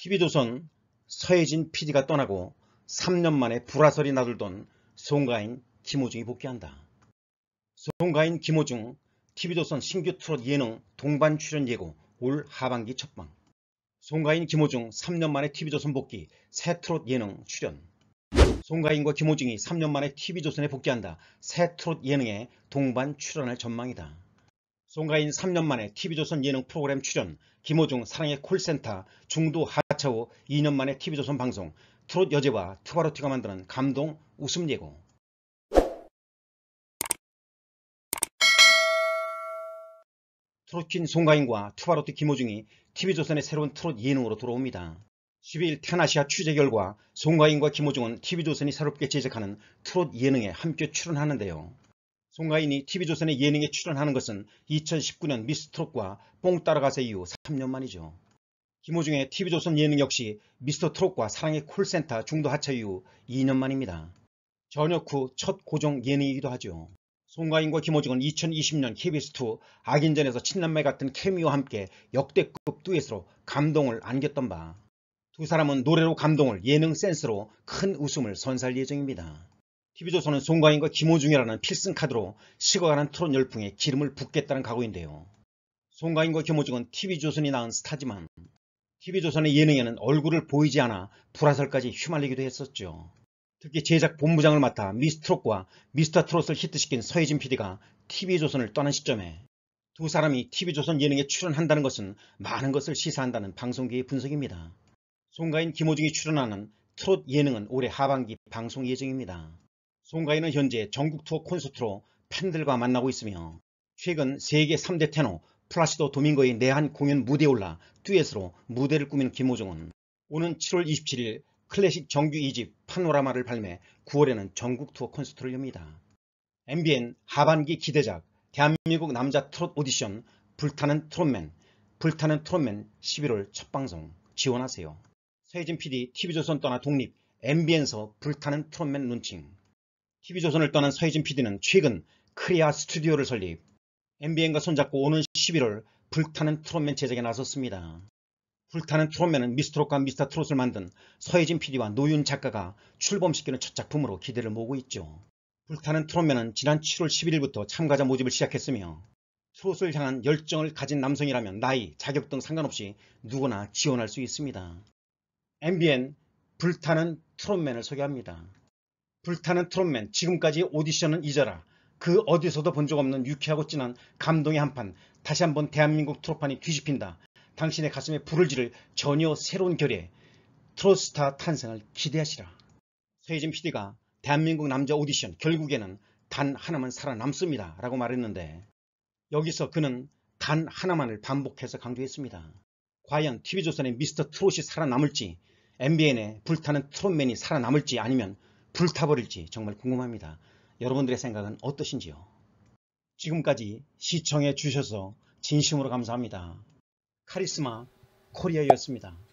TV조선 서혜진 PD가 떠나고 3년 만에 불화설이 나돌던 송가인 김호중이 복귀한다. 송가인 김호중 TV조선 신규 트롯 예능 동반 출연 예고 올 하반기 첫방 송가인 김호중 3년 만에 TV조선 복귀 새 트롯 예능 출연 송가인과 김호중이 3년 만에 TV조선에 복귀한다. 새 트롯 예능에 동반 출연할 전망이다. 송가인 3년 만에 TV조선 예능 프로그램 출연, 김호중 사랑의 콜센터, 중도 하차후 2년 만에 TV조선 방송, 트롯 여제와 투바로티가 만드는 감동 웃음 예고 트롯퀸 송가인과 투바로티 김호중이 TV조선의 새로운 트롯 예능으로 돌아옵니다. 12일 테나시아 취재 결과 송가인과 김호중은 TV조선이 새롭게 제작하는 트롯 예능에 함께 출연하는데요. 송가인이 TV조선의 예능에 출연하는 것은 2019년 미스트롯과 뽕 따라가세 이후 3년 만이죠. 김호중의 TV조선 예능 역시 미스터트롯과 사랑의 콜센터 중도 하차 이후 2년 만입니다. 전역 후 첫 고정 예능이기도 하죠. 송가인과 김호중은 2020년 KBS2 악인전에서 친남매 같은 케미와 함께 역대급 듀엣으로 감동을 안겼던 바두 사람은 노래로 감동을 예능 센스로 큰 웃음을 선사할 예정입니다. TV조선은 송가인과 김호중이라는 필승 카드로 식어가는 토론 열풍에 기름을 붓겠다는 각오인데요. 송가인과 김호중은 TV조선이 낳은 스타지만 TV조선의 예능에는 얼굴을 보이지 않아 불화설까지 휘말리기도 했었죠. 특히 제작 본부장을 맡아 미스트롯과 미스터트롯을 히트시킨 서혜진 PD가 TV조선을 떠난 시점에 두 사람이 TV조선 예능에 출연한다는 것은 많은 것을 시사한다는 방송계의 분석입니다. 송가인 김호중이 출연하는 트롯 예능은 올해 하반기 방송 예정입니다. 송가인은 현재 전국 투어 콘서트로 팬들과 만나고 있으며 최근 세계 3대 테너 플라시도 도밍거의 내한 공연 무대에 올라 듀엣으로 무대를 꾸민 김호중은 오는 7월 27일 클래식 정규 2집 파노라마를 발매 9월에는 전국 투어 콘서트를 엽니다. MBN 하반기 기대작 대한민국 남자 트롯 오디션 불타는 트롯맨 불타는 트롯맨 11월 첫 방송 지원하세요. 서혜진 PD TV조선 떠나 독립 MBN서 불타는 트롯맨 론칭 TV조선을 떠난 서희진 PD는 최근 크리아 스튜디오를 설립, MBN과 손잡고 오는 11월 불타는 트롯맨 제작에 나섰습니다. 불타는 트롯맨은 미스트롯과 미스터 트롯을 만든 서혜진 PD와 노윤 작가가 출범시키는 첫 작품으로 기대를 모으고 있죠. 불타는 트롯맨은 지난 7월 11일부터 참가자 모집을 시작했으며 트롯을 향한 열정을 가진 남성이라면 나이, 자격 등 상관없이 누구나 지원할 수 있습니다. MBN 불타는 트롯맨을 소개합니다. 불타는 트롯맨 지금까지 오디션은 잊어라 그 어디서도 본 적 없는 유쾌하고 진한 감동의 한판 다시 한번 대한민국 트롯판이 뒤집힌다 당신의 가슴에 불을 지를 전혀 새로운 결의 트롯스타 탄생을 기대하시라 서예진 PD가 대한민국 남자 오디션 결국에는 단 하나만 살아남습니다 라고 말했는데 여기서 그는 단 하나만을 반복해서 강조했습니다 과연 TV조선의 미스터 트롯이 살아남을지 MBN의 불타는 트롯맨이 살아남을지 아니면 불타버릴지 정말 궁금합니다. 여러분들의 생각은 어떠신지요? 지금까지 시청해 주셔서 진심으로 감사합니다. 카리스마 코리아였습니다.